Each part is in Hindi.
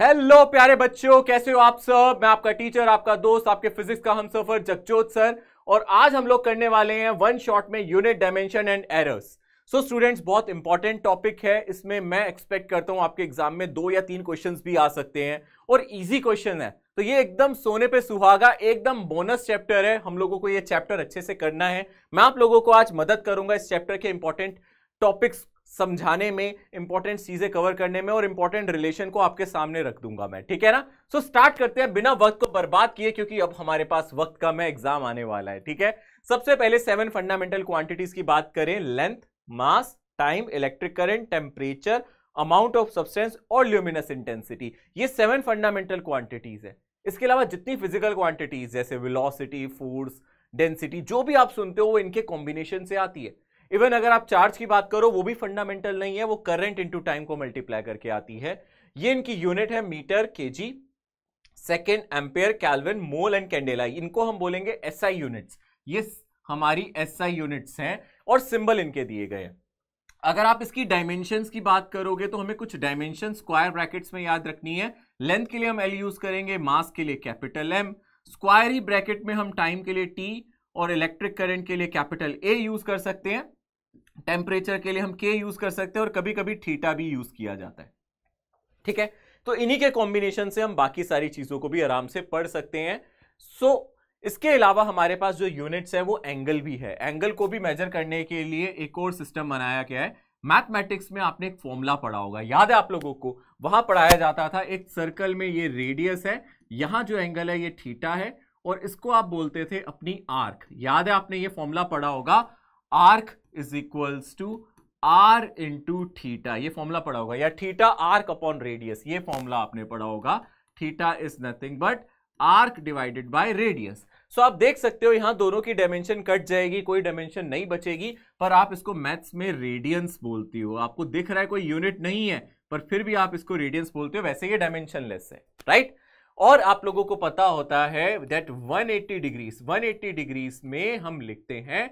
हेलो प्यारे बच्चों कैसे हो आप सब मैं आपका टीचर आपका दोस्त आपके फिजिक्स का हम सफर जगजोत सर और आज हम लोग करने वाले हैं वन शॉट में unit dimension and errors so students बहुत इंपॉर्टेंट टॉपिक है इसमें मैं एक्सपेक्ट करता हूं आपके एग्जाम में दो या तीन क्वेश्चंस भी आ सकते हैं और इजी क्वेश्चन है तो ये एकदम सोने पे सुहागा एकदम बोनस चैप्टर है हम लोगों को ये चैप्टर अच्छे से करना है मैं आप लोगों को आज मदद करूंगा इस चैप्टर के इंपॉर्टेंट टॉपिक्स समझाने में इंपॉर्टेंट चीजें कवर करने में और इंपॉर्टेंट रिलेशन को आपके सामने रख दूंगा मैं ठीक है ना सो so, स्टार्ट करते हैं बिना वक्त को बर्बाद किए क्योंकि अब हमारे पास वक्त कम है एग्जाम आने वाला है ठीक है सबसे पहले सेवन फंडामेंटल क्वांटिटीज की बात करें length mass time electric current temperature amount of substance और ल्यूमिनस इंटेंसिटी ये सेवन फंडामेंटल क्वांटिटीज है इसके अलावा जितनी फिजिकल क्वांटिटीज जैसे विलोसिटी फूड्स डेंसिटी जो भी आप सुनते हो वो इनके कॉम्बिनेशन से आती है इवन अगर आप चार्ज की बात करो वो भी फंडामेंटल नहीं है वो करंट इनटू टाइम को मल्टीप्लाई करके आती है ये इनकी यूनिट है metre KG second ampere kelvin mole and candela इनको हम बोलेंगे एसआई यूनिट्स ये हमारी एसआई यूनिट्स हैं और सिंबल इनके दिए गए अगर आप इसकी डायमेंशंस की बात करोगे तो हमें कुछ डायमेंशन स्क्वायर ब्रैकेट्स में याद रखनी है लेंथ के लिए हम एल यूज करेंगे मास के लिए कैपिटल एम स्क्वायरी ब्रैकेट में हम टाइम के लिए टी और इलेक्ट्रिक करंट के लिए कैपिटल ए यूज कर सकते हैं टेम्परेचर के लिए हम के यूज कर सकते हैं और कभी कभी थीटा भी यूज किया जाता है ठीक है तो इन्हीं के कॉम्बिनेशन से हम बाकी सारी चीजों को भी आराम से पढ़ सकते हैं सो so, इसके अलावा हमारे पास जो यूनिट्स है वो एंगल भी है एंगल को भी मेजर करने के लिए एक और सिस्टम बनाया गया है मैथमेटिक्स में आपने एक फॉर्मूला पढ़ा होगा याद है आप लोगों को वहां पढ़ाया जाता था एक सर्कल में ये रेडियस है यहां जो एंगल है ये थीटा है और इसको आप बोलते थे अपनी आर्क याद है आपने ये फॉर्मूला पढ़ा होगा arc is equals to R into theta ये फॉर्मूला पढ़ा होगा या थीटा आर्क अपॉन रेडियस ये फॉर्मूला आपने पढ़ा होगा theta is nothing but arc divided by radius so आप देख सकते हो यहां दोनों की डायमेंशन कट जाएगी कोई डायमेंशन नहीं बचेगी पर आप इसको मैथ्स में रेडियंस बोलती हो आपको दिख रहा है कोई यूनिट नहीं है पर फिर भी आप इसको रेडियंस बोलते हो वैसे ये डायमेंशन लेस है राइट right? और आप लोगों को पता होता है दैट 180 डिग्रीज वन डिग्रीज में हम लिखते हैं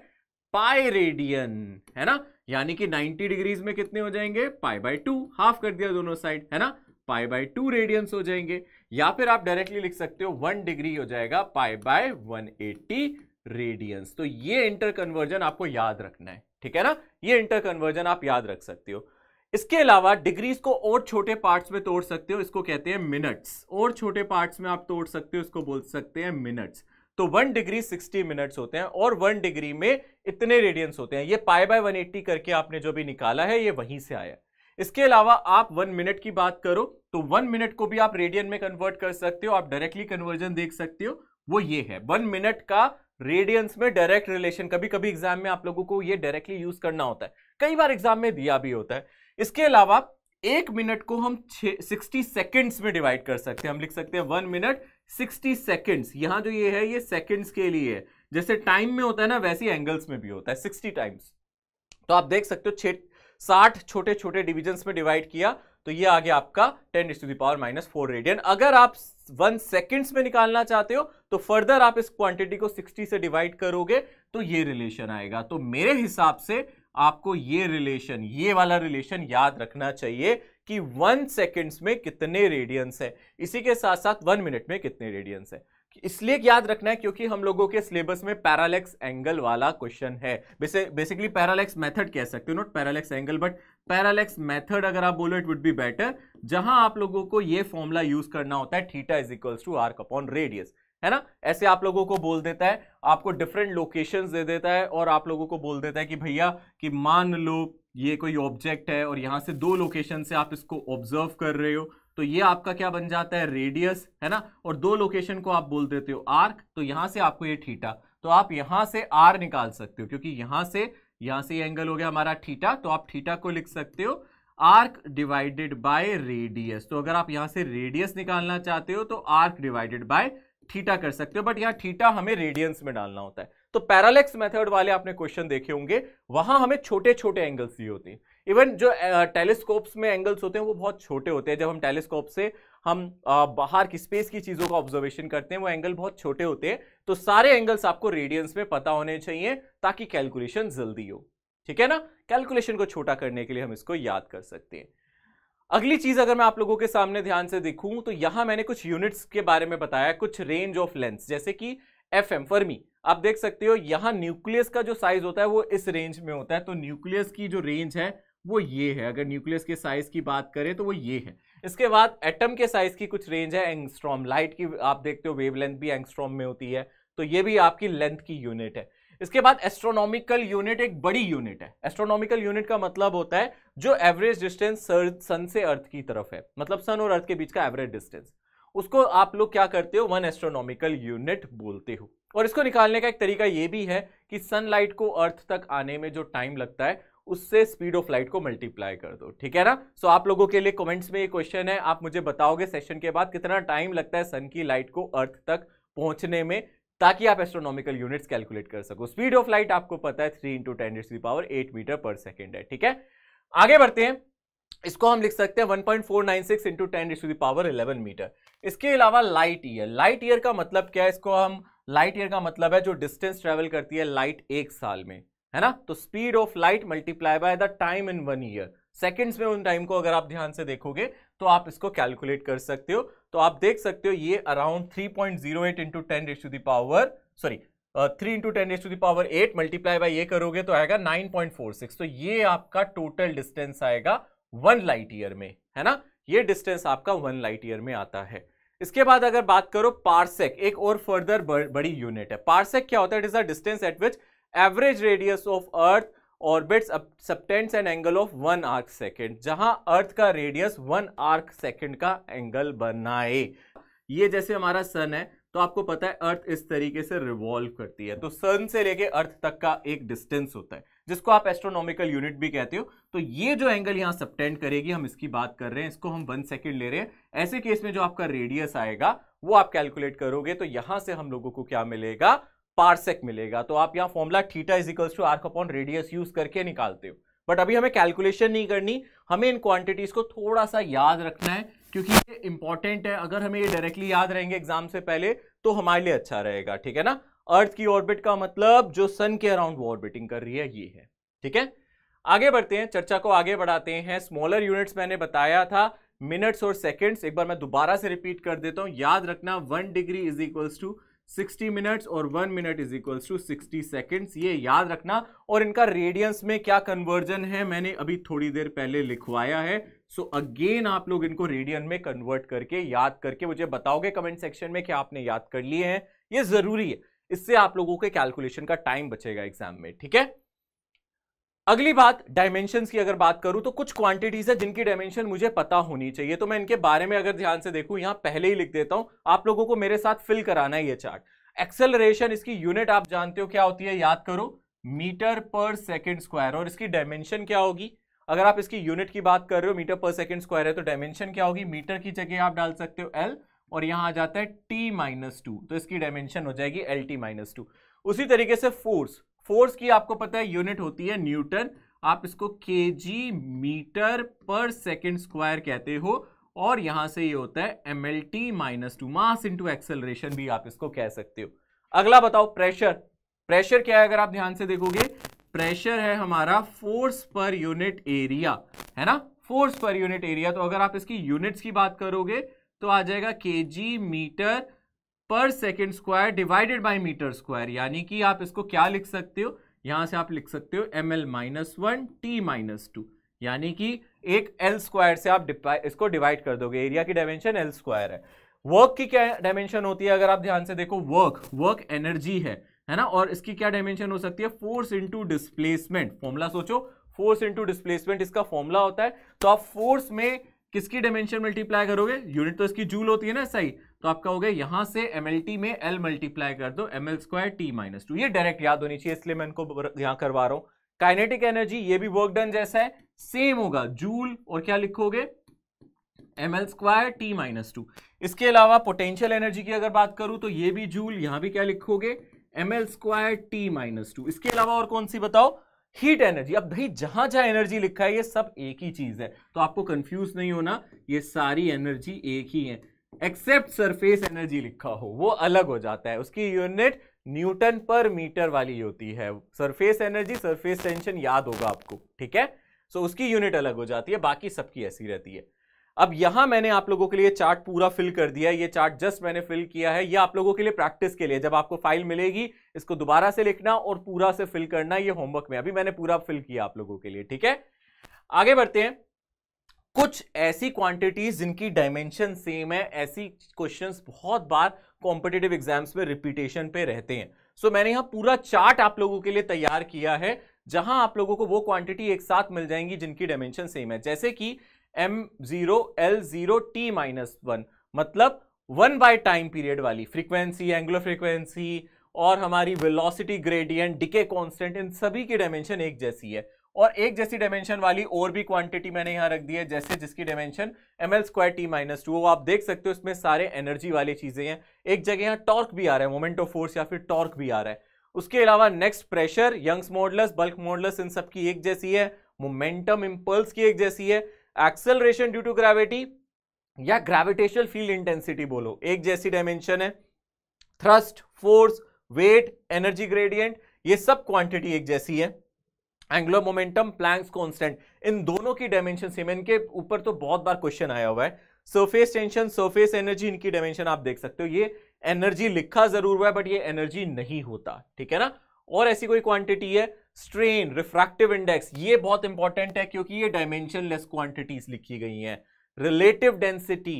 पाई रेडियन है ना यानी कि 90 डिग्रीज में कितने हो जाएंगे पाई बाई टू हाफ कर दिया दोनों साइड है ना पाई बाई टू रेडियंस हो जाएंगे या फिर आप डायरेक्टली लिख सकते हो वन डिग्री हो जाएगा pi by one eighty radians तो ये इंटर कन्वर्जन आपको याद रखना है ठीक है ना ये इंटर कन्वर्जन आप याद रख सकते हो इसके अलावा डिग्रीज को और छोटे पार्ट्स में तोड़ सकते हो इसको कहते हैं मिनट्स और छोटे पार्ट्स में आप तोड़ सकते हो इसको बोल सकते हैं मिनट्स तो वन डिग्री सिक्सटी मिनट्स होते हैं और वन डिग्री में इतने रेडियंस होते हैं ये पाई बाय वन एट्टी करके आपने जो भी निकाला है ये वहीं से आया इसके अलावा आप वन मिनट की बात करो तो वन मिनट को भी आप रेडियन में कन्वर्ट कर सकते हो आप डायरेक्टली कन्वर्जन देख सकते हो वो ये है वन मिनट का रेडियंस में डायरेक्ट रिलेशन कभी कभी एग्जाम में आप लोगों को ये डायरेक्टली यूज करना होता है कई बार एग्जाम में दिया भी होता है इसके अलावा एक मिनट को हम सिक्सटी सेकेंड्स में डिवाइड कर सकते हैं हम लिख सकते हैं वन मिनट सिक्सटी सेकेंड्स यहाँ जो ये है ये सेकेंड्स के लिए है जैसे टाइम में होता है ना वैसे एंगल्स में भी होता है सिक्सटी टाइम्स तो आप देख सकते हो छः साठ छोटे छोटे डिविजन्स में डिवाइड किया तो ये आ गया आपका ten is to the power minus four radian अगर आप वन सेकेंड्स में निकालना चाहते हो तो फर्दर आप इस क्वांटिटी को सिक्सटी से डिवाइड करोगे तो ये रिलेशन आएगा तो मेरे हिसाब से आपको ये रिलेशन ये वाला रिलेशन याद रखना चाहिए कि वन सेकेंड्स में कितने रेडियंस है इसी के साथ साथ वन मिनट में कितने रेडियंस है इसलिए याद रखना है क्योंकि हम लोगों के सिलेबस में पैरालेक्स एंगल वाला क्वेश्चन है बेसिकली पैरालेक्स मेथड कह सकते हो not parallax angle but parallax method अगर आप बोलो इट वुड बी बेटर जहां आप लोगों को ये फॉर्मूला यूज करना होता है theta is equals to arc upon radius है ना ऐसे आप लोगों को बोल देता है आपको डिफरेंट लोकेशंस दे देता है और आप लोगों को बोल देता है कि भैया कि मान लो ये कोई ऑब्जेक्ट है और यहाँ से दो लोकेशन से आप इसको ऑब्जर्व कर रहे हो तो ये आपका क्या बन जाता है रेडियस है ना और दो लोकेशन को आप बोल देते हो आर्क तो यहाँ से आपको ये ठीटा तो आप यहाँ से आर निकाल सकते हो क्योंकि यहाँ से यहाँ से ये एंगल हो गया हमारा ठीटा तो आप ठीटा को लिख सकते हो आर्क डिवाइडेड बाय रेडियस तो अगर आप यहाँ से रेडियस निकालना चाहते हो तो आर्क डिवाइडेड बाय थीटा कर सकते हो बट यहाँ थीटा हमें रेडियंस में डालना होता है तो पैरालेक्स मेथड वाले आपने क्वेश्चन देखे होंगे वहां हमें छोटे छोटे एंगल्स दिए होते हैं इवन जो टेलीस्कोप्स में एंगल्स होते हैं वो बहुत छोटे होते हैं जब हम टेलीस्कोप से हम बाहर की स्पेस की चीज़ों का ऑब्जर्वेशन करते हैं वो एंगल बहुत छोटे होते हैं तो सारे एंगल्स आपको रेडियंस में पता होने चाहिए ताकि कैलकुलेशन जल्दी हो ठीक है ना कैलकुलेशन को छोटा करने के लिए हम इसको याद कर सकते हैं अगली चीज अगर मैं आप लोगों के सामने ध्यान से देखूं तो यहां मैंने कुछ यूनिट्स के बारे में बताया कुछ रेंज ऑफ लेंस जैसे कि एफ एम फर्मी आप देख सकते हो यहां न्यूक्लियस का जो साइज होता है वो इस रेंज में होता है तो न्यूक्लियस की जो रेंज है वो ये है अगर न्यूक्लियस के साइज की बात करें तो वो ये है इसके बाद एटम के साइज की कुछ रेंज है एंगस्ट्रॉम लाइट की आप देखते हो वेवलेंथ भी एंगस्ट्रॉम में होती है तो ये भी आपकी लेंथ की यूनिट है इसके बाद एस्ट्रोनॉमिकल यूनिट एक बड़ी यूनिट है एस्ट्रोनॉमिकल यूनिट का मतलब होता है जो एवरेज डिस्टेंस सन से अर्थ की तरफ है मतलब सन और अर्थ के बीच का एवरेज डिस्टेंस उसको आप लोग क्या करते हो वन एस्ट्रोनॉमिकल यूनिट बोलते हो और इसको निकालने का एक तरीका यह भी है कि सनलाइट को अर्थ तक आने में जो टाइम लगता है उससे स्पीड ऑफ लाइट को मल्टीप्लाई कर दो ठीक है ना सो so, आप लोगों के लिए कमेंट्स में ये क्वेश्चन है आप मुझे बताओगे सेशन के बाद कितना टाइम लगता है सन की लाइट को अर्थ तक पहुंचने में ताकि आप एस्ट्रोनॉमिकल यूनिट्स कैलकुलेट कर सको स्पीड ऑफ लाइट आपको पता है थ्री इंटू टेन की पावर एट मीटर पर सेकेंड है ठीक है आगे बढ़ते हैं इसको हम लिख सकते हैं 1.496 point four nine six into ten to power eleven metre इसके अलावा लाइट ईयर लाइट ईयर का मतलब क्या है इसको हम लाइट ईयर का मतलब है जो डिस्टेंस ट्रेवल करती है लाइट एक साल में है ना तो speed of light multiply by the time in one year seconds में उन टाइम को अगर आप ध्यान से देखोगे तो आप इसको कैलकुलेट कर सकते हो तो आप देख सकते हो ये around 3.08 point zero eight into ten raise to the power sorry three into ten raise to the power eight multiply by ये करोगे तो आएगा 9.46 तो ये आपका टोटल डिस्टेंस आएगा वन लाइट ईयर में है ना ये डिस्टेंस आपका वन लाइट ईयर में आता है इसके बाद अगर बात करो पार्सेक एक और फर्दर बड़ी यूनिट है पार्सेक क्या होता है it is a distance at which average radius of earth orbits subtends an angle of one arc second जहां अर्थ का रेडियस वन आर्क सेकेंड का एंगल बनाए ये जैसे हमारा सन है तो आपको पता है अर्थ इस तरीके से रिवॉल्व करती है तो सन से लेके अर्थ तक का एक डिस्टेंस होता है जिसको आप एस्ट्रोनॉमिकल यूनिट भी कहते हो तो ये जो एंगल यहाँ सप्टेंड करेगी हम इसकी बात कर रहे हैं इसको हम वन सेकेंड ले रहे हैं ऐसे केस में जो आपका रेडियस आएगा वो आप कैलकुलेट करोगे तो यहां से हम लोगों को क्या मिलेगा पार्सेक मिलेगा तो आप यहाँ formula theta is equals to arc upon radius use करके निकालते हो बट अभी हमें कैलकुलेशन नहीं करनी हमें इन क्वांटिटीज को थोड़ा सा याद रखना है क्योंकि ये इंपॉर्टेंट है अगर हमें ये डायरेक्टली याद रहेंगे एग्जाम से पहले तो हमारे लिए अच्छा रहेगा ठीक है ना अर्थ की ऑर्बिट का मतलब जो सन के अराउंड वो ऑर्बिटिंग कर रही है ये है ठीक है आगे बढ़ते हैं चर्चा को आगे बढ़ाते हैं स्मॉलर यूनिट्स मैंने बताया था मिनट्स और सेकेंड्स एक बार मैं दोबारा से रिपीट कर देता हूँ याद रखना one degree is equals to 60 minutes और 1 minute is equals to 60 seconds ये याद रखना और इनका रेडियंस में क्या कन्वर्जन है मैंने अभी थोड़ी देर पहले लिखवाया है सो so अगेन आप लोग इनको रेडियन में कन्वर्ट करके याद करके मुझे बताओगे कमेंट सेक्शन में क्या आपने याद कर लिए हैं ये ज़रूरी है इससे आप लोगों के कैलकुलेशन का टाइम बचेगा एग्जाम में ठीक है अगली बात डायमेंशन की अगर बात करूं तो कुछ क्वांटिटीज है जिनकी डायमेंशन मुझे पता होनी चाहिए तो मैं इनके बारे में अगर ध्यान से देखूं यहां पहले ही लिख देता हूं आप लोगों को मेरे साथ फिल कराना है ये चार्ट एक्सेलरेशन इसकी यूनिट आप जानते हो क्या होती है याद करो मीटर पर सेकेंड स्क्वायर और इसकी डायमेंशन क्या होगी अगर आप इसकी यूनिट की बात कर रहे हो मीटर पर सेकेंड स्क्वायर है तो डायमेंशन क्या होगी मीटर की जगह आप डाल सकते हो एल और यहां आ जाता है टी माइनस टू तो इसकी डायमेंशन हो जाएगी एल टी माइनस टू उसी तरीके से फोर्स फोर्स की आपको पता है यूनिट होती है न्यूटन आप इसको के जी मीटर पर सेकेंड स्क्वायर कहते हो और यहां से ये होता है M L T minus two mass into acceleration भी आप इसको कह सकते हो अगला बताओ प्रेशर प्रेशर क्या है अगर आप ध्यान से देखोगे प्रेशर है हमारा फोर्स पर यूनिट एरिया है ना फोर्स पर यूनिट एरिया तो अगर आप इसकी यूनिट्स की बात करोगे तो आ जाएगा के जी मीटर पर second square divided by metre square यानी कि आप इसको क्या लिख सकते हो यहां से आप लिख सकते हो M L minus one T minus two यानी कि एक एल स्क्वायर से आप इसको डिवाइड कर दोगे एरिया की डायमेंशन एल स्क्वायर है वर्क की क्या डायमेंशन होती है अगर आप ध्यान से देखो वर्क वर्क एनर्जी है है ना और इसकी क्या डायमेंशन हो सकती है फोर्स इंटू डिस्प्लेसमेंट फॉर्मूला सोचो फोर्स इंटू डिस्प्लेसमेंट इसका फॉर्मूला होता है तो आप फोर्स में किसकी डायमेंशन मल्टीप्लाई करोगे यूनिट तो इसकी जूल होती है ना सही तो आपका हो गया यहां से एम में एल मल्टीप्लाई कर दो M L square T minus two ये डायरेक्ट याद होनी चाहिए इसलिए मैं इनको यहां करवा रहा हूं काइनेटिक एनर्जी ये भी वर्क डन जैसा है सेम होगा जूल और क्या लिखोगे M L square T minus two इसके अलावा पोटेंशियल एनर्जी की अगर बात करूं तो ये भी जूल यहां भी क्या लिखोगे M L square T minus two इसके अलावा और कौन सी बताओ हीट एनर्जी अब भाई जहां जहां एनर्जी लिखा है ये सब एक ही चीज है तो आपको कंफ्यूज नहीं होना ये सारी एनर्जी एक ही है एक्सेप्ट सरफेस एनर्जी लिखा हो वो अलग हो जाता है उसकी यूनिट न्यूटन पर मीटर वाली होती है सरफेस एनर्जी सरफेस टेंशन याद होगा आपको ठीक है सो so, उसकी यूनिट अलग हो जाती है बाकी सबकी ऐसी रहती है अब यहां मैंने आप लोगों के लिए चार्ट पूरा फिल कर दिया है ये चार्ट जस्ट मैंने फिल किया है ये आप लोगों के लिए प्रैक्टिस के लिए जब आपको फाइल मिलेगी इसको दोबारा से लिखना और पूरा से फिल करना ये होमवर्क में अभी मैंने पूरा फिल किया आप लोगों के लिए ठीक है आगे बढ़ते हैं कुछ ऐसी क्वांटिटीज जिनकी डायमेंशन सेम है ऐसी क्वेश्चंस बहुत बार कॉम्पिटेटिव एग्जाम्स में रिपीटेशन पे रहते हैं सो so, मैंने यहाँ पूरा चार्ट आप लोगों के लिए तैयार किया है जहां आप लोगों को वो क्वांटिटी एक साथ मिल जाएंगी जिनकी डायमेंशन सेम है जैसे कि M zero L zero T minus one मतलब वन बाय टाइम पीरियड वाली फ्रीक्वेंसी एंगुलर फ्रीक्वेंसी और हमारी वेलोसिटी ग्रेडियंट डिके कांस्टेंट इन सभी की डायमेंशन एक जैसी है और एक जैसी डायमेंशन वाली और भी क्वांटिटी मैंने यहाँ रख दी है जैसे जिसकी dimension M L square T minus two आप देख सकते हो इसमें सारे एनर्जी वाली चीज़ें हैं एक जगह यहाँ टॉर्क भी आ रहा है मोमेंट ऑफ फोर्स या फिर टॉर्क भी आ रहा है उसके अलावा next pressure Young's modulus bulk modulus इन सब की एक जैसी है मोमेंटम इम्पल्स की एक जैसी है एक्सेलरेशन ड्यू टू ग्रेविटी या ग्रेविटेशनल फील्ड इंटेंसिटी बोलो एक जैसी डायमेंशन है thrust force weight energy gradient ये सब क्वांटिटी एक जैसी है एंगुलर मोमेंटम प्लैंक्स कॉन्स्टेंट इन दोनों की डायमेंशन सेम है इनके ऊपर तो बहुत बार क्वेश्चन आया हुआ है सरफेस टेंशन सरफेस एनर्जी इनकी डायमेंशन आप देख सकते हो ये एनर्जी लिखा जरूर हुआ है बट ये एनर्जी नहीं होता ठीक है ना और ऐसी कोई क्वांटिटी है स्ट्रेन रिफ्रैक्टिव इंडेक्स ये बहुत इंपॉर्टेंट है क्योंकि ये डायमेंशन लेस क्वांटिटीज लिखी गई हैं relative density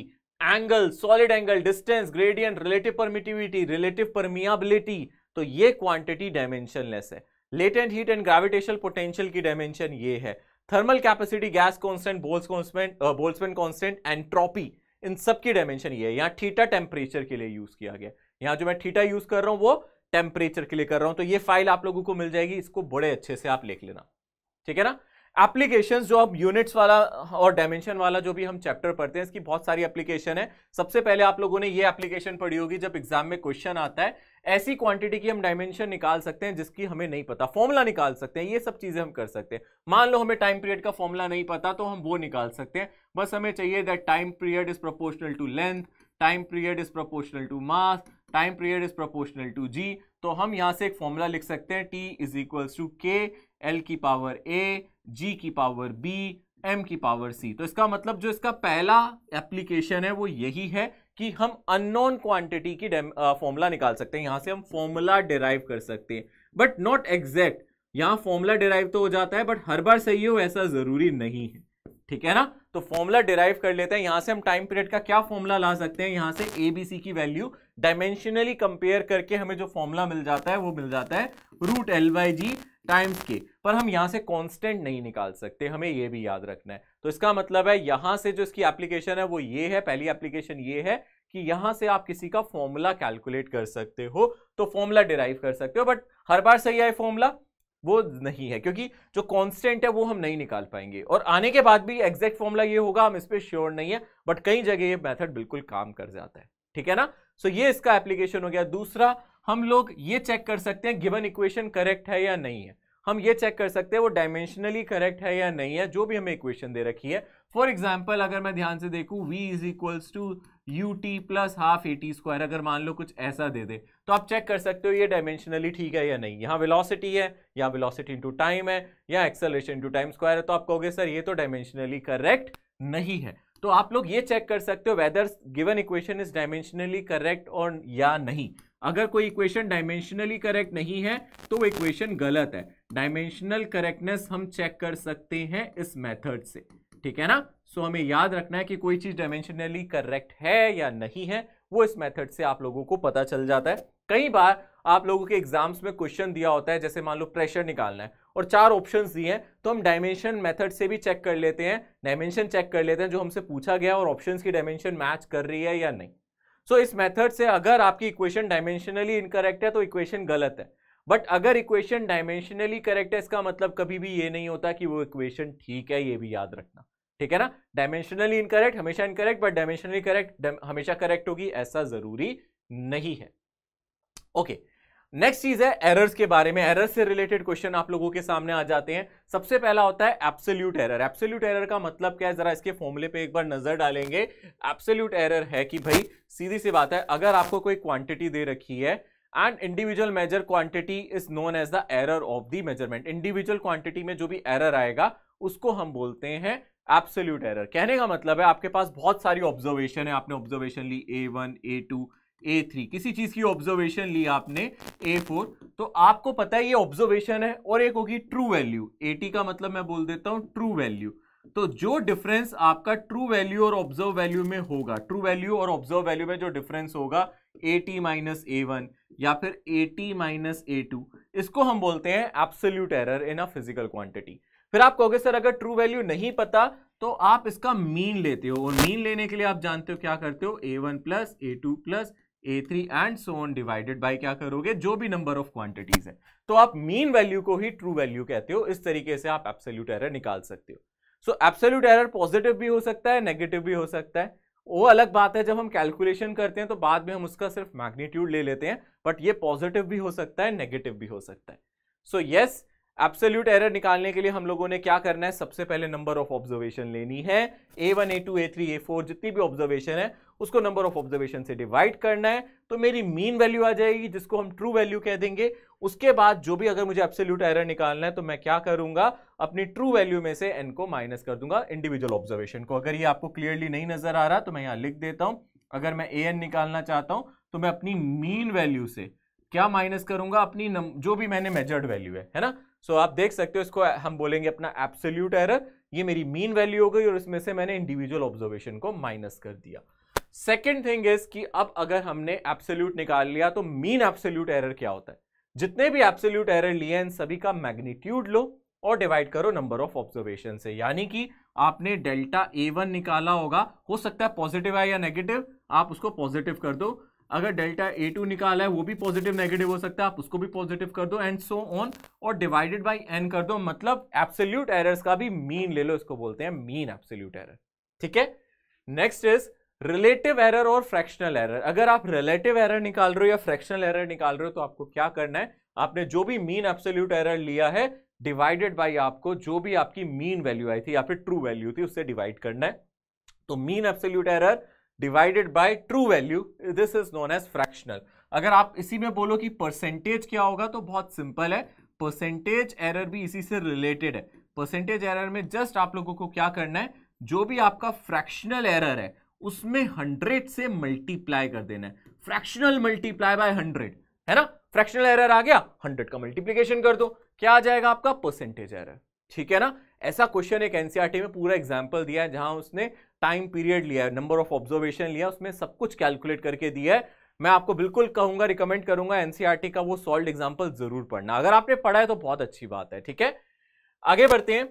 angle solid angle distance gradient relative permittivity relative permeability तो ये क्वांटिटी लेस है latent heat and gravitation potential की डायमेंशन ये है thermal capacity gas constant Boltz constant Boltzmann entropy इन सब की डायमेंशन ये है यहाँ थीटा टेम्परेचर के लिए यूज किया गया यहाँ जो मैं थीटा यूज कर रहा हूँ वो टेम्परेचर के लिए कर रहा हूँ तो ये फाइल आप लोगों को मिल जाएगी इसको बड़े अच्छे से आप लिख लेना ठीक है ना एप्लीकेशन जो हम यूनिट्स वाला और डायमेंशन वाला जो भी हम चैप्टर पढ़ते हैं इसकी बहुत सारी एप्लीकेशन है सबसे पहले आप लोगों ने ये एप्लीकेशन पढ़ी होगी जब एग्जाम में क्वेश्चन आता है ऐसी क्वांटिटी की हम डायमेंशन निकाल सकते हैं जिसकी हमें नहीं पता फॉर्मूला निकाल सकते हैं ये सब चीज़ें हम कर सकते हैं मान लो हमें टाइम पीरियड का फॉर्मूला नहीं पता तो हम वो निकाल सकते हैं बस हमें चाहिए that time period is proportional to length time period is proportional to mass time period is proportional to G तो हम यहाँ से एक फॉर्मूला लिख सकते हैं T is equals to K L की पावर ए जी की पावर बी एम की पावर सी तो इसका मतलब जो इसका पहला एप्लीकेशन है वो यही है कि हम अननोन क्वांटिटी की फॉर्मूला निकाल सकते हैं यहां से हम फॉर्मूला डिराइव कर सकते हैं बट नॉट एग्जैक्ट यहां फॉर्मूला डिराइव तो हो जाता है बट हर बार सही हो ऐसा जरूरी नहीं है ठीक है ना तो फॉर्मूला डिराइव कर लेते हैं यहाँ से हम टाइम पीरियड का क्या फॉर्मूला ला सकते हैं यहाँ से ए बी सी की वैल्यू डायमेंशनली कंपेयर करके हमें जो फॉर्मूला मिल जाता है वो मिल जाता है root L by G times के पर हम यहाँ से कांस्टेंट नहीं निकाल सकते हमें ये भी याद रखना है तो इसका मतलब है यहाँ से जो इसकी एप्लीकेशन है वो ये है पहली एप्लीकेशन ये है कि यहाँ से आप किसी का फॉर्मूला कैलकुलेट कर सकते हो तो फॉर्मूला डिराइव कर सकते हो बट हर बार सही आए फॉर्मूला वो नहीं है क्योंकि जो कांस्टेंट है वो हम नहीं निकाल पाएंगे और आने के बाद भी एग्जैक्ट फॉर्मूला ये होगा हम इस पर श्योर नहीं है बट कई जगह ये मेथड बिल्कुल काम कर जाता है ठीक है ना सो so, ये इसका एप्लीकेशन हो गया दूसरा हम लोग ये चेक कर सकते हैं गिवन इक्वेशन करेक्ट है या नहीं है हम ये चेक कर सकते हैं वो डायमेंशनली करेक्ट है या नहीं है जो भी हमें इक्वेशन दे रखी है फॉर एग्जाम्पल अगर मैं ध्यान से देखूँ V is equals to U T plus half A T square अगर मान लो कुछ ऐसा दे दे तो आप चेक कर सकते हो ये डायमेंशनली ठीक है या नहीं यहाँ वेलोसिटी है यहाँ वेलोसिटी इंटू टाइम है या एक्सेलरेशन इंटू टाइम स्क्वायर है तो आप कहोगे सर ये तो डायमेंशनली करेक्ट नहीं है तो आप लोग ये चेक कर सकते हो whether given equation is dimensionally correct और या नहीं अगर कोई इक्वेशन डायमेंशनली करेक्ट नहीं है तो वो इक्वेशन गलत है डायमेंशनल करेक्टनेस हम चेक कर सकते हैं इस मेथड से ठीक है ना सो so, हमें याद रखना है कि कोई चीज डायमेंशनली करेक्ट है या नहीं है वो इस मेथड से आप लोगों को पता चल जाता है कई बार आप लोगों के एग्जाम्स में क्वेश्चन दिया होता है जैसे मान लो प्रेशर निकालना है और चार ऑप्शंस दिए हैं तो हम डायमेंशन मेथड से भी चेक कर लेते हैं डायमेंशन चेक कर लेते हैं जो हमसे पूछा गया और ऑप्शंस की डायमेंशन मैच कर रही है या नहीं सो so, इस मेथड से अगर आपकी इक्वेशन डायमेंशनली इनकरेक्ट है तो इक्वेशन गलत है बट अगर इक्वेशन डायमेंशनली करेक्ट है इसका मतलब कभी भी ये नहीं होता कि वो इक्वेशन ठीक है ये भी याद रखना ठीक है ना डायमेंशनली इनकरेक्ट हमेशा इनकरेक्ट बट डायमेंशनली करेक्ट हमेशा करेक्ट होगी ऐसा जरूरी नहीं है ओके okay. नेक्स्ट चीज है एरर्स के बारे में एरर से रिलेटेड क्वेश्चन आप लोगों के सामने आ जाते हैं सबसे पहला होता है एब्सोल्यूट एरर एब्सोल्यूट एरर का मतलब क्या है जरा इसके फॉर्मूले पे एक बार नजर डालेंगे एब्सोल्यूट एरर है कि भाई सीधी सी बात है अगर आपको कोई क्वांटिटी दे रखी है and individual measure quantity is known as the error of the measurement individual quantity में जो भी एरर आएगा उसको हम बोलते हैं एब्सोल्यूट एरर कहने का मतलब है आपके पास बहुत सारी ऑब्जर्वेशन है आपने ऑब्जर्वेशन ली A one A two A three किसी चीज की ऑब्जर्वेशन ली आपने ए फोर तो आपको पता है ये ऑब्जर्वेशन है और एक होगी ट्रू वैल्यू ए टी का मतलब मैं बोल देता हूं ट्रू वैल्यू तो जो डिफरेंस आपका ट्रू वैल्यू और ऑब्जर्व वैल्यू में होगा ट्रू वैल्यू और ऑब्जर्व वैल्यू में जो डिफरेंस होगा A T minus A one या फिर A T minus A two इसको हम बोलते हैं absolute error in a physical quantity फिर आप कहोगे सर अगर ट्रू वैल्यू नहीं पता तो आप इसका मीन लेते हो और मीन लेने के लिए आप जानते हो क्या करते हो A one plus A two plus A three and so on divided by क्या करोगे जो भी नंबर ऑफ क्वांटिटीज है तो आप मीन वैल्यू को ही ट्रू वैल्यू कहते हो इस तरीके से आप एप्सोल्यूट एरर निकाल सकते हो सो एप्सोल्यूट एरर पॉजिटिव भी हो सकता है नेगेटिव भी हो सकता है वो अलग बात है जब हम कैलकुलेशन करते हैं तो बाद में हम उसका सिर्फ मैग्नीट्यूड ले लेते हैं बट ये पॉजिटिव भी हो सकता है नेगेटिव भी हो सकता है so so, yes yes, absolute error निकालने के लिए हम लोगों ने क्या करना है सबसे पहले नंबर ऑफ ऑब्जर्वेशन लेनी है A one A two A three A four जितनी भी ऑब्जर्वेशन है उसको नंबर ऑफ ऑब्जर्वेशन से डिवाइड करना है तो मेरी मीन वैल्यू आ जाएगी जिसको हम ट्रू वैल्यू कह देंगे उसके बाद जो भी अगर मुझे एब्सोल्यूट एरर निकालना है तो मैं क्या करूंगा अपनी ट्रू वैल्यू में से एन को माइनस कर दूंगा इंडिविजुअल ऑब्जर्वेशन को अगर ये आपको क्लियरली नहीं नजर आ रहा तो मैं यहाँ लिख देता हूँ अगर मैं ए एन निकालना चाहता हूँ तो मैं अपनी मीन वैल्यू से क्या माइनस करूंगा अपनी जो भी मैंने मेजर्ड वैल्यू है है ना सो so, आप देख सकते हो इसको हम बोलेंगे अपना एप्सोल्यूट एरर ये मेरी मीन वैल्यू हो गई और इसमें से मैंने इंडिविजुअल ऑब्जर्वेशन को माइनस कर दिया सेकेंड थिंग इज कि अब अगर हमने एप्सोल्यूट निकाल लिया तो मीन एप्सोल्यूट एरर क्या होता है जितने भी एप्सोल्यूट एरर लिए इन सभी का मैग्नीट्यूड लो और डिवाइड करो नंबर ऑफ ऑब्जर्वेशन से यानी कि आपने डेल्टा ए वन निकाला होगा हो सकता है पॉजिटिव आए या नेगेटिव आप उसको पॉजिटिव कर दो अगर डेल्टा ए टू निकाला है वो भी पॉजिटिव नेगेटिव हो सकता है आप उसको भी पॉजिटिव कर दो एंड सो ऑन और डिवाइडेड बाई एन कर दो मतलब एब्सोल्यूट एरर्स का भी मीन ले लो इसको बोलते हैं मीन एब्सोल्यूट एरर ठीक है नेक्स्ट इज रिलेटिव एरर और फ्रैक्शनल एरर अगर आप रिलेटिव एरर निकाल रहे हो या फ्रैक्शनल एरर निकाल रहे हो तो आपको क्या करना है आपने जो भी मीन एब्सोल्यूट एरर लिया है डिवाइडेड बाई आपको जो भी आपकी मीन वैल्यू आई थी या फिर ट्रू वैल्यू थी उससे डिवाइड करना है तो mean absolute error divided by true value this is known as fractional अगर आप इसी में बोलो कि परसेंटेज क्या होगा तो बहुत सिंपल है परसेंटेज एरर भी इसी से रिलेटेड है परसेंटेज एरर में जस्ट आप लोगों को क्या करना है जो भी आपका फ्रैक्शनल एरर है उसमें हंड्रेड से मल्टीप्लाई कर देना है फ्रैक्शनल मल्टीप्लाई बाय हंड्रेड है ना फ्रैक्शनल एरर आ गया हंड्रेड का मल्टीप्लीकेशन कर दो क्या आ जाएगा आपका परसेंटेज एरर ठीक है ना ऐसा क्वेश्चन एक एनसीआरटी e में पूरा एग्जाम्पल दिया है जहां उसने टाइम पीरियड लिया है नंबर ऑफ ऑब्जर्वेशन लिया उसमें सब कुछ कैलकुलेट करके दिया है मैं आपको बिल्कुल कहूंगा रिकमेंड करूंगा एनसीआरटी e का वो सॉल्व एग्जाम्पल जरूर पढ़ना अगर आपने पढ़ा है तो बहुत अच्छी बात है ठीक है आगे बढ़ते हैं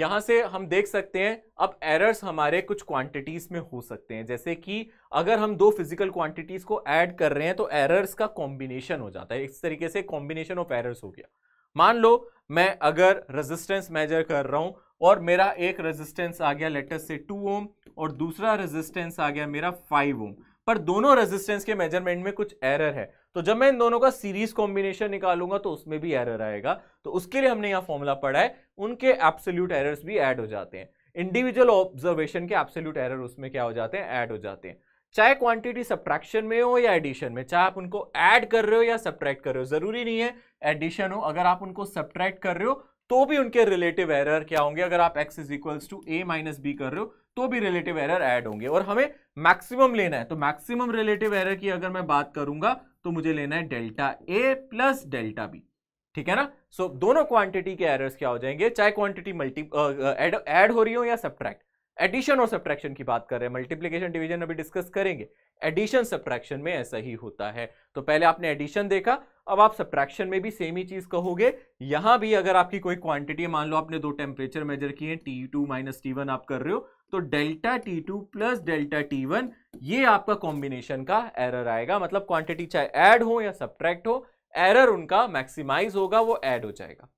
यहां से हम देख सकते हैं अब एरर्स हमारे कुछ क्वांटिटीज में हो सकते हैं जैसे कि अगर हम दो फिजिकल क्वांटिटीज को ऐड कर रहे हैं तो एरर्स का कॉम्बिनेशन हो जाता है इस तरीके से कॉम्बिनेशन ऑफ एरर्स हो गया मान लो मैं अगर रेजिस्टेंस मेजर कर रहा हूं और मेरा एक रेजिस्टेंस आ गया लेटेस्ट से टू ओम और दूसरा रेजिस्टेंस आ गया मेरा फाइव ओम पर दोनों रेजिस्टेंस के मेजरमेंट में कुछ एरर है तो जब मैं इन दोनों का सीरीज कॉम्बिनेशन निकालूंगा तो उसमें भी एरर आएगा तो उसके लिए हमने यहाँ फॉर्मूला पढ़ा है उनके एप्सोल्यूट एरर्स भी ऐड हो जाते हैं इंडिविजुअल ऑब्जर्वेशन के एप्सोल्यूट एरर उसमें क्या हो जाते हैं ऐड हो जाते हैं चाहे क्वांटिटी सब्ट्रैक्शन में हो या एडिशन में चाहे आप उनको ऐड कर रहे हो या सब्ट्रैक्ट कर रहे हो जरूरी नहीं है एडिशन हो अगर आप उनको सब्ट्रैक्ट कर रहे हो तो भी उनके रिलेटिव एरर क्या होंगे अगर आप X is equals to A minus B कर रहे हो तो भी रिलेटिव एरर ऐड होंगे और हमें मैक्सिमम लेना है तो मैक्सिमम रिलेटिव एरर की अगर मैं बात करूंगा तो मुझे लेना है delta A plus delta B ठीक है ना सो so, दोनों क्वांटिटी के एरर्स क्या हो जाएंगे चाहे क्वांटिटी मल्टी एड हो रही हो या सब्ट्रैक्ट एडिशन और सब्ट्रैक्शन की बात कर रहे हैं मल्टीप्लीकेशन डिवीजन अभी डिस्कस करेंगे एडिशन सब्ट्रैक्शन में ऐसा ही होता है तो पहले आपने एडिशन देखा अब आप सब्ट्रैक्शन में भी सेम ही चीज कहोगे यहां भी अगर आपकी कोई क्वांटिटी मान लो आपने दो टेम्परेचर मेजर किए T two minus T one आप कर रहे हो तो delta T two plus delta T one ये आपका कॉम्बिनेशन का एरर आएगा मतलब क्वांटिटी चाहे एड हो या सब्ट्रैक्ट हो एरर उनका मैक्सिमाइज होगा वो एड हो जाएगा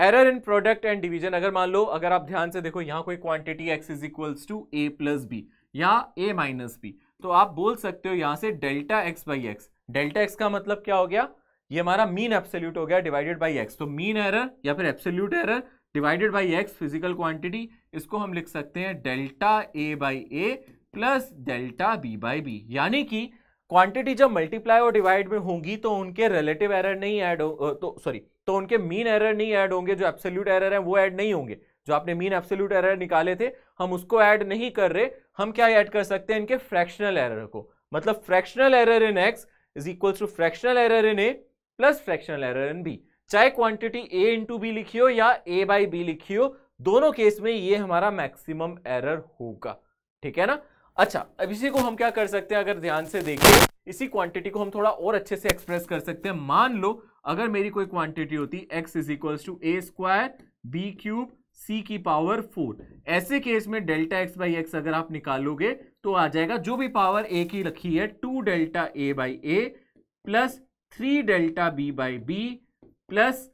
error in product and division अगर मान लो अगर आप ध्यान से देखो यहाँ कोई quantity x is equals to a plus b या ए माइनस बी तो आप बोल सकते हो यहाँ से delta x by x delta x का मतलब क्या हो गया ये हमारा मीन एब्सोल्यूट हो गया डिवाइडेड बाई एक्स तो मीन एरर या फिर absolute error divided by x physical quantity इसको हम लिख सकते हैं delta a by a plus delta b by b यानी कि क्वांटिटी जब मल्टीप्लाई और डिवाइड में होंगी तो उनके रिलेटिव एरर नहीं ऐड हो तो सॉरी तो उनके मीन एरर नहीं ऐड होंगे जो एब्सोल्यूट एरर है वो ऐड नहीं होंगे जो आपने मीन एब्सोल्यूट एरर निकाले थे हम उसको ऐड नहीं कर रहे हम क्या ऐड कर सकते हैं इनके फ्रैक्शनल एरर को मतलब fractional error in x is equal to fractional error in a plus fractional error in b चाहे क्वांटिटी ए इंटू बी लिखियो या ए बाई बी लिखियो दोनों केस में ये हमारा मैक्सिमम एरर होगा ठीक है ना अच्छा अब इसी को हम क्या कर सकते हैं अगर ध्यान से देखें इसी क्वांटिटी को हम थोड़ा और अच्छे से एक्सप्रेस कर सकते हैं मान लो अगर मेरी कोई क्वांटिटी होती x is equal to a square b cube c की पावर फोर ऐसे केस में डेल्टा एक्स बाई एक्स अगर आप निकालोगे तो आ जाएगा जो भी पावर ए की रखी है two delta a by a plus three delta b by b plus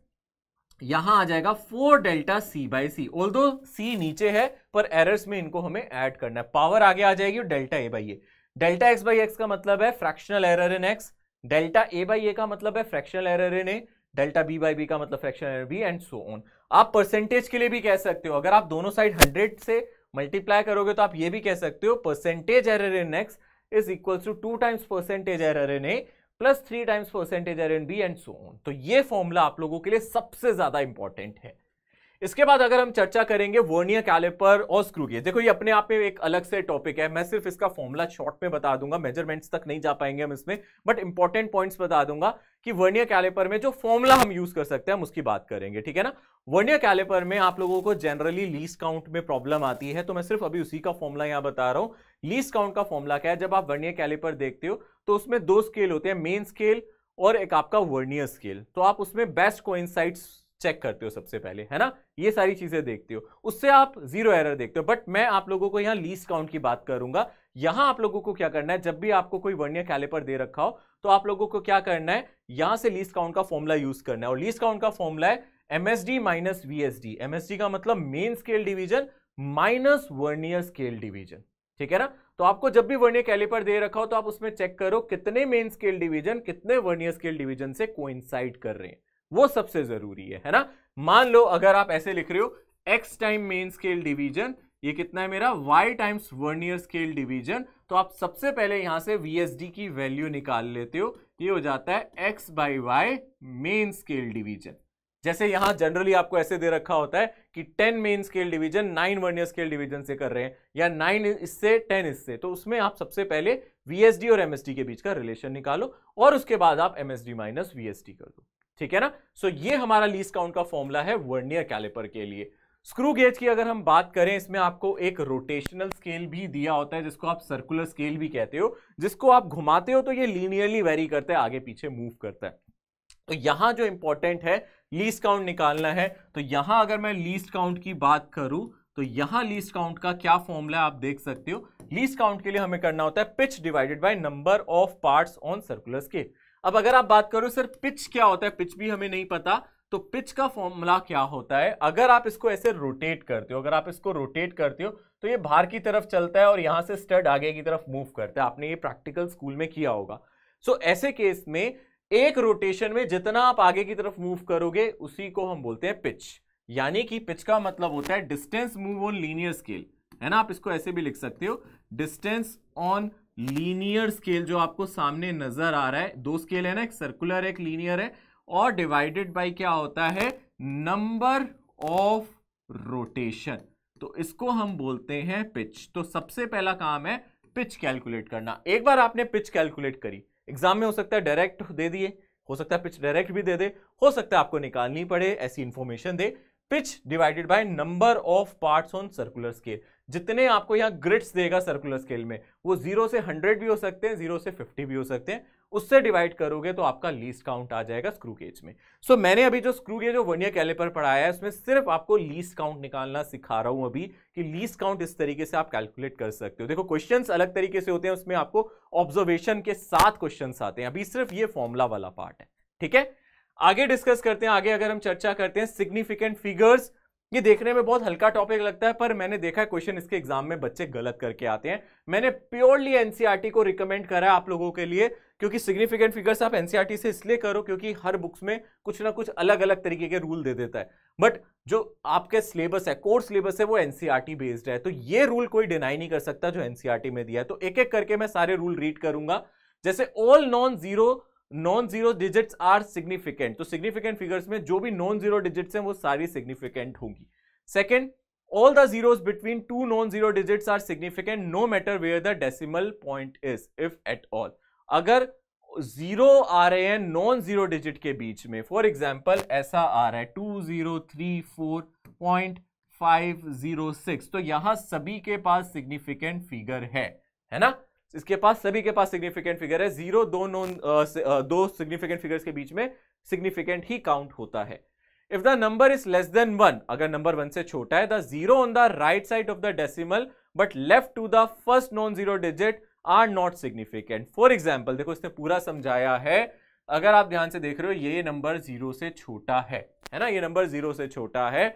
यहां आ जाएगा four delta c by c all दो सी नीचे है पर एरर्स में इनको हमें ऐड करना है पावर आगे आ जाएगी और delta a by a delta x by x का मतलब है fractional error in x delta a by a का मतलब है fractional error in a delta b by b का मतलब fractional error b and so on आप परसेंटेज के लिए भी कह सकते हो अगर आप दोनों साइड हंड्रेड से मल्टीप्लाई करोगे तो आप ये भी कह सकते हो percentage error in x is equal to two times percentage error in a plus three times percentage error in b and so on तो ये फॉर्मूला आप लोगों के लिए सबसे ज्यादा इंपॉर्टेंट है इसके बाद अगर हम चर्चा करेंगे वर्नियर कैलिपर और स्क्रू गेज देखो ये अपने आप में एक अलग से टॉपिक है मैं सिर्फ इसका फॉर्मूला शॉर्ट में बता दूंगा मेजरमेंट्स तक नहीं जा पाएंगे हम इसमें बट इंपॉर्टेंट पॉइंट्स बता दूंगा कि वर्नियर कैलिपर में जो फॉर्मूला हम यूज कर सकते हैं हम उसकी बात करेंगे ठीक है ना वर्नियर कैलिपर में आप लोगों को जनरली लीस काउंट में प्रॉब्लम आती है तो मैं सिर्फ अभी उसी का फॉर्मूला यहाँ बता रहा हूँ लीस काउंट का फॉर्मूला क्या है जब आप वर्नियर कैलिपर देखते हो तो उसमें दो स्केल होते हैं मेन स्केल और एक आपका वर्नियर स्केल तो आप उसमें बेस्ट कोइंसाइड्स चेक करते हो सबसे पहले है ना ये सारी चीज़ें देखते हो उससे आप जीरो एरर देखते हो बट मैं आप लोगों को यहाँ लीस्ट काउंट की बात करूंगा यहां आप लोगों को क्या करना है जब भी आपको कोई वर्णिया कैलेपर दे रखा हो तो आप लोगों को क्या करना है यहां से लीस्ट काउंट का फॉर्मूला यूज करना है और लीस्ट काउंट का फॉर्मूला है एमएसडी माइनस वीएसडी एमएसडी का मतलब main scale division minus vernier scale division ठीक है ना तो आपको जब भी वर्नियर कैलेपर दे रखा हो तो आप उसमें चेक करो कितने मेन स्केल डिविजन कितने वर्णियर स्केल डिविजन से कोइंसाइड कर रहे हैं वो सबसे जरूरी है है ना मान लो अगर आप ऐसे लिख रहे हो x time main scale division ये कितना है मेरा y times vernier scale division तो आप सबसे पहले यहां से वीएसडी की वैल्यू निकाल लेते हो ये हो जाता है x by y main scale division जैसे यहां जनरली आपको ऐसे दे रखा होता है कि 10 main scale division 9 vernier scale division से कर रहे हैं या 9 इससे 10 इससे तो उसमें आप सबसे पहले वीएसडी और एमएसडी के बीच का रिलेशन निकालो और उसके बाद आप एमएसडी माइनस वीएसडी कर दो ठीक है ना सो so, ये हमारा लीस काउंट का फॉर्मूला है वर्नियर कैलिपर के लिए स्क्रू गेज की अगर हम बात करें इसमें आपको एक रोटेशनल स्केल भी दिया होता है जिसको आप सर्कुलर स्केल भी कहते हो जिसको आप घुमाते हो तो ये लीनियरली वेरी करता है आगे पीछे मूव करता है तो यहां जो इंपॉर्टेंट है लीस्ट काउंट निकालना है तो यहां अगर मैं लीस्ट काउंट की बात करूं तो यहां लीस्ट काउंट का क्या फॉर्मूला आप देख सकते हो लीस्ट काउंट के लिए हमें करना होता है pitch divided by number of parts on circular scale अब अगर आप बात करो सर पिच क्या होता है पिच भी हमें नहीं पता तो पिच का फॉर्मूला क्या होता है अगर आप इसको ऐसे रोटेट करते हो अगर आप इसको रोटेट करते हो तो ये बाहर की तरफ चलता है और यहां से स्टड आगे की तरफ मूव करता है आपने ये प्रैक्टिकल स्कूल में किया होगा सो so, ऐसे केस में एक रोटेशन में जितना आप आगे की तरफ मूव करोगे उसी को हम बोलते हैं पिच यानी कि पिच का मतलब होता है distance move on linear scale है ना आप इसको ऐसे भी लिख सकते हो डिस्टेंस ऑन लीनियर स्केल जो आपको सामने नजर आ रहा है दो स्केल है ना एक सर्कुलर एक लीनियर है और डिवाइडेड बाई क्या होता है नंबर ऑफ रोटेशन तो इसको हम बोलते हैं पिच तो सबसे पहला काम है पिच कैलकुलेट करना एक बार आपने पिच कैलकुलेट करी एग्जाम में हो सकता है डायरेक्ट दे दिए हो सकता है पिच डायरेक्ट भी दे दे हो सकता है आपको निकालनी पड़े ऐसी इंफॉर्मेशन दे pitch divided by number of parts on circular scale जितने आपको यहाँ ग्रिड्स देगा सर्कुलर स्केल में वो जीरो से हंड्रेड भी हो सकते हैं जीरो से फिफ्टी भी हो सकते हैं उससे डिवाइड करोगे तो आपका लीस्ट काउंट आ जाएगा स्क्रू गेज में सो so, मैंने अभी जो स्क्रू गेज और वर्नियर कैलिपर पढ़ाया है उसमें सिर्फ आपको लीस्ट काउंट निकालना सिखा रहा हूं अभी कि लीस्ट काउंट इस तरीके से आप कैलकुलेट कर सकते हो देखो क्वेश्चंस अलग तरीके से होते हैं उसमें आपको ऑब्जर्वेशन के साथ क्वेश्चन आते हैं अभी सिर्फ ये फॉर्मुला वाला पार्ट है ठीक है आगे डिस्कस करते हैं आगे अगर हम चर्चा करते हैं सिग्निफिकेंट फिगर्स ये देखने में बहुत हल्का टॉपिक लगता है पर मैंने देखा है क्वेश्चन इसके एग्जाम में बच्चे गलत करके आते हैं मैंने प्योरली एनसीईआरटी e को रिकमेंड करा है आप लोगों के लिए क्योंकि सिग्निफिकेंट फिगर्स आप एनसीईआरटी e से इसलिए करो क्योंकि हर बुक्स में कुछ ना कुछ अलग अलग तरीके के रूल दे देता है बट जो आपके सिलेबस है कोर्स सिलेबस है वो एनसीआरटी बेस्ड e है तो ये रूल कोई डिनाई नहीं कर सकता जो एनसीआरटी में दिया है तो एक एक करके मैं सारे रूल रीड करूंगा जैसे all non zero non zero digits are significant तो सिग्निफिकेंट फिगर्स में जो भी नॉन जीरो डिजिट्स हैं वो सारी सिग्निफिकेंट होंगी second all the zeros between two non zero digits are significant no matter where the decimal point is if at all अगर जीरो आ रहे हैं नॉन जीरो डिजिट के बीच में फॉर एग्जाम्पल ऐसा आ रहा है two zero three four point five zero six तो यहां सभी के पास सिग्निफिकेंट फिगर है है ना इसके पास सभी के पास सिग्निफिकेंट फिगर है जीरो दो नॉन दो सिग्निफिकेंट फिगर्स के बीच में सिग्निफिकेंट ही काउंट होता है if the number is less than one अगर नंबर वन से छोटा है the zero on the right side of the decimal but left to the first non zero digit are not significant for example देखो इसने पूरा समझाया है अगर आप ध्यान से देख रहे हो ये नंबर जीरो से छोटा है है ना ये नंबर जीरो से छोटा है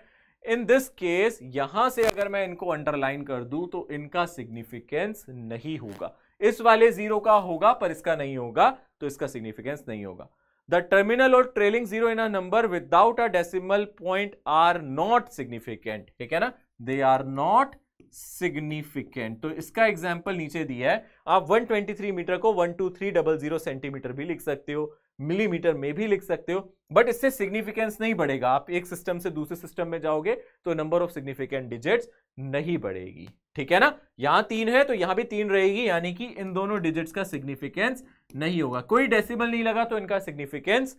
इन दिस केस यहां से अगर मैं इनको अंडरलाइन कर दूं तो इनका सिग्निफिकेंस नहीं होगा इस वाले जीरो का होगा पर इसका नहीं होगा तो इसका सिग्निफिकेंस नहीं होगा द टर्मिनल और trailing zero in a number without a decimal point are not significant ठीक है ना दे आर नॉट सिग्निफिकेंट तो इसका एग्जाम्पल नीचे दिया है आप 123 मीटर को 12300 सेंटीमीटर भी लिख सकते हो मिलीमीटर में भी लिख सकते हो बट इससे सिग्निफिकेंस नहीं बढ़ेगा आप एक सिस्टम से दूसरे सिस्टम में जाओगे तो नंबर ऑफ सिग्निफिकेंट डिजिट्स नहीं बढ़ेगी ठीक है ना यहां तीन है तो यहां भी तीन रहेगी यानी कि इन दोनों डिजिट्स का सिग्निफिकेंस नहीं होगा कोई डेसिमल नहीं लगा तो इनका सिग्निफिकेंस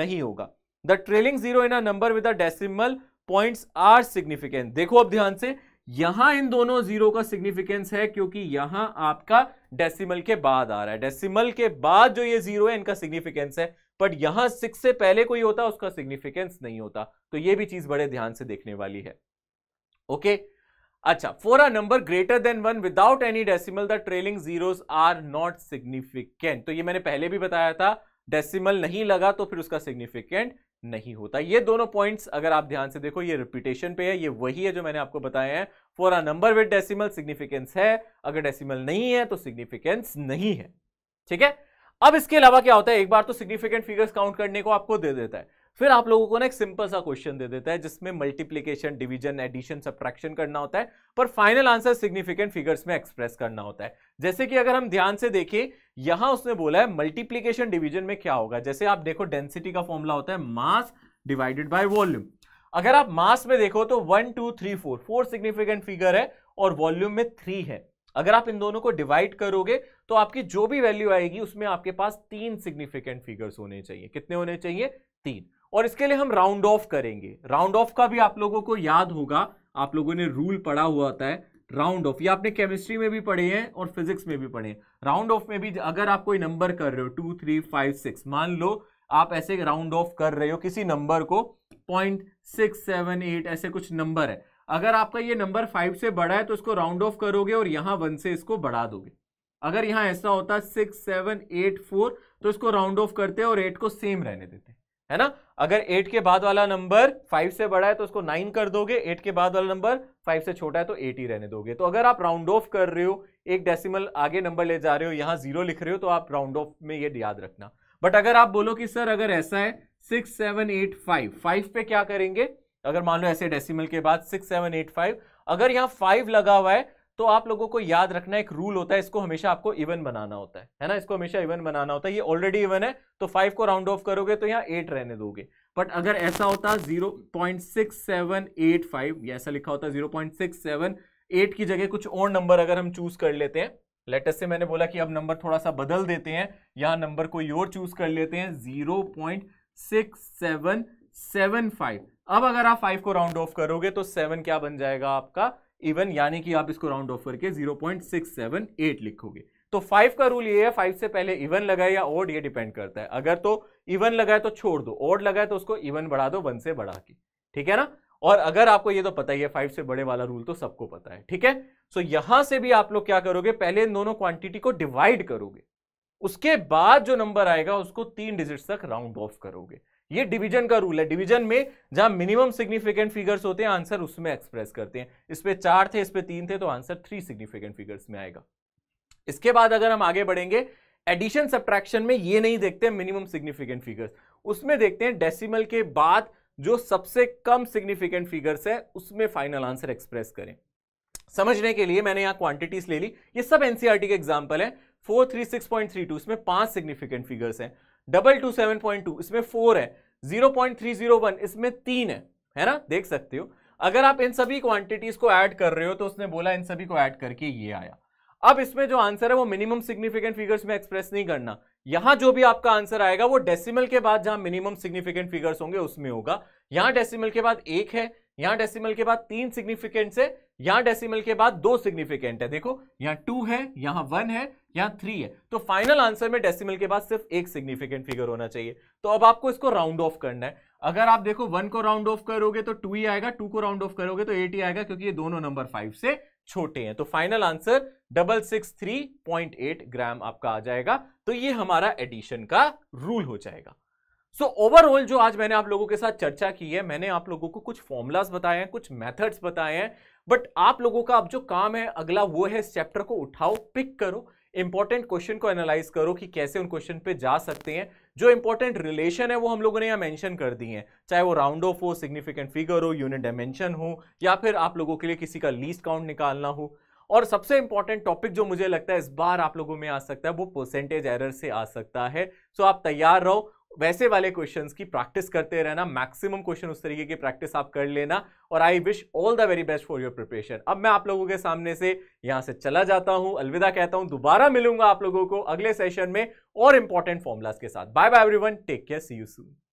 नहीं होगा the trailing zero in a number with a decimal points are significant देखो अब ध्यान से यहां इन दोनों जीरो का सिग्निफिकेंस है क्योंकि यहां आपका डेसिमल के बाद आ रहा है डेसिमल के बाद जो ये जीरो है इनका सिग्निफिकेंस है बट यहां सिक्स से पहले कोई होता उसका सिग्निफिकेंस नहीं होता तो ये भी चीज बड़े ध्यान से देखने वाली है ओके okay? अच्छा for a number greater than one without any decimal the trailing zeros are not significant तो ये मैंने पहले भी बताया था डेसिमल नहीं लगा तो फिर उसका सिग्निफिकेंट नहीं होता ये दोनों पॉइंट्स अगर आप ध्यान से देखो ये रिपीटेशन पे है ये वही है जो मैंने आपको बताया है for a number with decimal significance है अगर डेसिमल नहीं है तो सिग्निफिकेंस नहीं है ठीक है अब इसके अलावा क्या होता है एक बार तो सिग्निफिकेंट फिगर्स काउंट करने को आपको दे देता है फिर आप लोगों को ना एक सिंपल सा क्वेश्चन दे देता है जिसमें मल्टीप्लीकेशन डिविजन एडिशन सब्ट्रैक्शन करना होता है पर फाइनल आंसर सिग्निफिकेंट फिगर्स में एक्सप्रेस करना होता है जैसे कि अगर हम ध्यान से देखें यहां उसने बोला है मल्टीप्लीकेशन डिवीजन में क्या होगा जैसे आप देखो डेंसिटी का फॉर्मूला होता है मास डिवाइडेड बाय वॉल्यूम अगर आप मास में देखो तो one two three four four significant figure है और वॉल्यूम में थ्री है अगर आप इन दोनों को डिवाइड करोगे तो आपकी जो भी वैल्यू आएगी उसमें आपके पास तीन सिग्निफिकेंट फिगर्स होने चाहिए कितने होने चाहिए तीन और इसके लिए हम राउंड ऑफ करेंगे राउंड ऑफ का भी आप लोगों को याद होगा आप लोगों ने रूल पढ़ा हुआ होता है राउंड ऑफ ये आपने केमिस्ट्री में भी पढ़े हैं और फिजिक्स में भी पढ़े हैं राउंड ऑफ में भी अगर आप कोई नंबर कर रहे हो टू थ्री फाइव सिक्स मान लो आप ऐसे राउंड ऑफ कर रहे हो किसी नंबर को पॉइंट सिक्स सेवन एट ऐसे कुछ नंबर है अगर आपका ये नंबर फाइव से बड़ा है तो इसको राउंड ऑफ करोगे और यहाँ वन से इसको बढ़ा दोगे अगर यहाँ ऐसा होता सिक्स सेवन एट फोर तो इसको राउंड ऑफ करते हैं और एट को सेम रहने देते है ना अगर एट के बाद वाला नंबर फाइव से बड़ा है तो उसको नाइन कर दोगे एट के बाद वाला नंबर फाइव से छोटा है तो एट ही रहने दोगे तो अगर आप राउंड ऑफ कर रहे हो एक डेसिमल आगे नंबर ले जा रहे हो यहां जीरो लिख रहे हो तो आप राउंड ऑफ में ये याद रखना बट अगर आप बोलो कि सर अगर ऐसा है six seven eight five five पे क्या करेंगे अगर मान लो ऐसे डेसिमल के बाद सिक्स सेवन एट फाइव अगर यहां फाइव लगा हुआ है तो आप लोगों को याद रखना एक रूल होता है इसको हमेशा आपको इवन बनाना होता है है ना इसको हमेशा इवन बनाना होता है ये ऑलरेडी इवन है तो फाइव को राउंड ऑफ करोगे तो यहाँ एट रहने दोगे बट अगर ऐसा होता zero point six seven eight five ऐसा लिखा होता zero point six seven eight की जगह कुछ और नंबर अगर हम चूज कर लेते हैं लेटेस्ट से मैंने बोला कि अब नंबर थोड़ा सा बदल देते हैं यहाँ नंबर कोई और चूज कर लेते हैं zero point six seven seven five अब अगर आप फाइव को राउंड ऑफ करोगे तो सेवन क्या बन जाएगा आपका इवन यानी कि आप इसको राउंड ऑफ करके 0.678 लिखोगे तो फाइव का रूल ये है फाइव से पहले इवन लगाए या ओड ये डिपेंड करता है अगर तो इवन लगाए तो छोड़ दो ओड लगाए तो उसको इवन बढ़ा दो वन से बढ़ा के ठीक है ना और अगर आपको ये तो पता ही है फाइव से बड़े वाला रूल तो सबको पता है ठीक है सो so, यहां से भी आप लोग क्या करोगे पहले इन दोनों क्वांटिटी को डिवाइड करोगे उसके बाद जो नंबर आएगा उसको तीन डिजिट्स तक राउंड ऑफ करोगे ये डिवीजन का रूल है डिवीजन में जहां मिनिमम सिग्निफिकेंट फिगर्स होते हैं आंसर उसमें एक्सप्रेस करते हैं इस पर चार थे इस पर तीन थे तो आंसर थ्री सिग्निफिकेंट फिगर्स में आएगा इसके बाद अगर हम आगे बढ़ेंगे एडिशन सब्ट्रैक्शन में ये नहीं देखते मिनिमम सिग्निफिकेंट फिगर्स उसमें देखते हैं डेसिमल के बाद जो सबसे कम सिग्निफिकेंट फिगर्स है उसमें फाइनल आंसर एक्सप्रेस करें समझने के लिए मैंने यहां क्वांटिटीज ले ली ये सब एनसीआरटी e के एग्जाम्पल है 436.32 इसमें पांच सिग्निफिकेंट फिगर्स हैं double two seven point two इसमें फोर है zero point three zero one इसमें तीन है है ना देख सकते हो अगर आप इन सभी क्वांटिटीज को ऐड कर रहे हो तो उसने बोला इन सभी को ऐड करके ये आया अब इसमें जो आंसर है वो मिनिमम सिग्निफिकेंट फिगर्स में एक्सप्रेस नहीं करना यहां जो भी आपका आंसर आएगा वो डेसिमल के बाद जहां मिनिमम सिग्निफिकेंट फिगर्स होंगे उसमें होगा यहां डेसिमल के बाद एक है यहां डेसिमल के बाद तीन सिग्निफिकेंट है यहां डेसिमल के बाद दो सिग्निफिकेंट है देखो यहां टू है यहां वन है यहां थ्री है तो फाइनल आंसर में डेसिमल के बाद सिर्फ एक सिग्निफिकेंट फिगर होना चाहिए तो अब आपको इसको राउंड ऑफ करना है अगर आप देखो वन को राउंड ऑफ करोगे तो टू ही आएगा टू को राउंड ऑफ करोगे तो एट ही आएगा क्योंकि ये दोनों नंबर फाइव से छोटे हैं तो final answer double six three point eight gram आपका आ जाएगा तो ये हमारा एडिशन का रूल हो जाएगा सो so, ओवरऑल जो आज मैंने आप लोगों के साथ चर्चा की है मैंने आप लोगों को कुछ फॉर्मूलाज बताए हैं कुछ मेथड्स बताए हैं बट आप लोगों का अब जो काम है अगला वो है इस चैप्टर को उठाओ पिक करो इंपॉर्टेंट क्वेश्चन को एनालाइज करो कि कैसे उन क्वेश्चन पे जा सकते हैं जो इंपॉर्टेंट रिलेशन है वो हम लोगों ने यहाँ मेंशन कर दी है चाहे वो राउंड ऑफ हो सिग्निफिकेंट फिगर हो यूनिट डायमेंशन हो या फिर आप लोगों के लिए किसी का लीस्ट काउंट निकालना हो और सबसे इंपॉर्टेंट टॉपिक जो मुझे लगता है इस बार आप लोगों में आ सकता है वो परसेंटेज एरर से आ सकता है सो so आप तैयार रहो वैसे वाले क्वेश्चंस की प्रैक्टिस करते रहना मैक्सिमम क्वेश्चन उस तरीके की प्रैक्टिस आप कर लेना और I wish all the very best for your preparation अब मैं आप लोगों के सामने से यहां से चला जाता हूं अलविदा कहता हूं दोबारा मिलूंगा आप लोगों को अगले सेशन में और इंपॉर्टेंट फॉर्मुलाज के साथ bye bye everyone take care see you soon